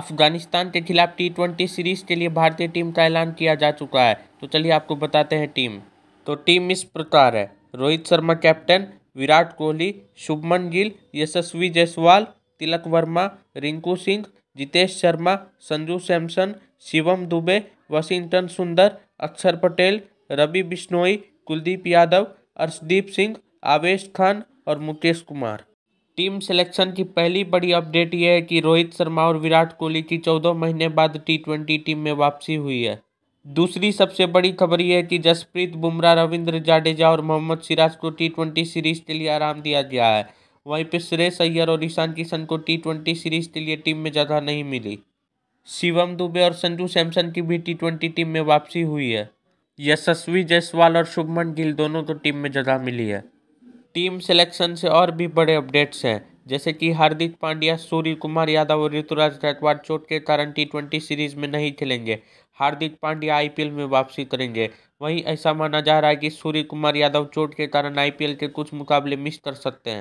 अफगानिस्तान के खिलाफ T twenty series के लिए भारतीय टीम का ऐलान किया जा चुका है तो चलिए आपको बताते हैं टीम तो टीम इस प्रकार है रोहित शर्मा कैप्टन विराट कोहली शुभमन गिल यशस्वी जायसवाल तिलक वर्मा रिंकू सिंह जितेश शर्मा संजू सैमसन शिवम दुबे वाशिंगटन सुंदर अक्षर पटेल रवि बिश्नोई कुलदीप यादव अर्शदीप सिंह आवेश खान और मुकेश कुमार टीम सिलेक्शन की पहली बड़ी अपडेट यह है कि रोहित शर्मा और विराट कोहली की चौदह महीने बाद टी ट्वेंटी टीम में वापसी हुई है दूसरी सबसे बड़ी खबर यह है कि जसप्रीत बुमराह रविंद्र जाडेजा और मोहम्मद सिराज को टी ट्वेंटी सीरीज के लिए आराम दिया गया है वहीं पर सुरेश अय्यर और ईशान किशन को टी ट्वेंटी सीरीज के लिए टीम में जगह नहीं मिली शिवम दुबे और संजू सैमसन की भी टी ट्वेंटी टीम में वापसी हुई है यशस्वी जायसवाल और शुभमन गिल दोनों को तो टीम में जगह मिली है टीम सिलेक्शन से और भी बड़े अपडेट्स हैं जैसे कि हार्दिक पांड्या सूर्य कुमार यादव और ऋतुराज गायकवाड़ चोट के कारण टी ट्वेंटी सीरीज में नहीं खेलेंगे हार्दिक पांड्या आईपीएल में वापसी करेंगे वहीं ऐसा माना जा रहा है कि सूर्य कुमार यादव चोट के कारण आईपीएल के कुछ मुकाबले मिस कर सकते हैं